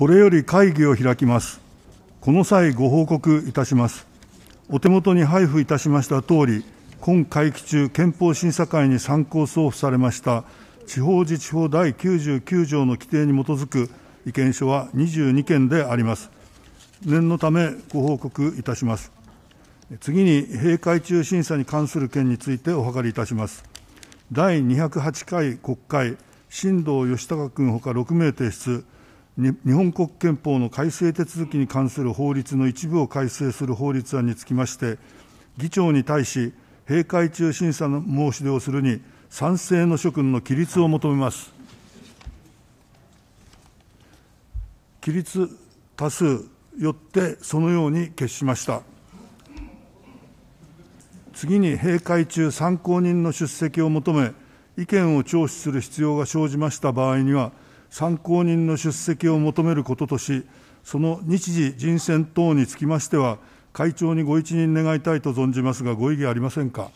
これより会議を開きます。この際ご報告いたします。お手元に配布いたしましたとおり、今会期中、憲法審査会に参考送付されました地方自治法第99条の規定に基づく意見書は22件であります。念のためご報告いたします。次に閉会中審査に関する件についてお諮りいたします。第208回国会、新藤義孝君ほか6名提出。日本国憲法の改正手続きに関する法律の一部を改正する法律案につきまして、議長に対し、閉会中審査の申し出をするに、賛成の諸君の起立を求めます。起立多数よってそのように決しました。次に閉会中参考人の出席を求め、意見を聴取する必要が生じました場合には、参考人の出席を求めることとし、その日時、人選等につきましては、会長にご一任願いたいと存じますが、ご異議ありませんか。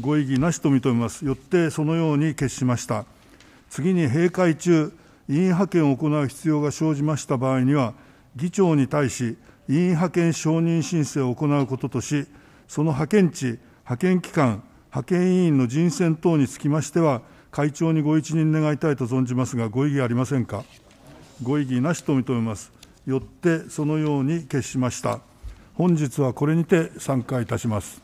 ご異議なしと認めます。よって、そのように決しました。次に閉会中、委員派遣を行う必要が生じました場合には、議長に対し、委員派遣承認申請を行うこととし、その派遣地、派遣機関、派遣委員の人選等につきましては、会長にご一任願いたいと存じますが、ご異議ありませんか。ご異議なしと認めます。よって、そのように決しました。本日はこれにて散会いたします。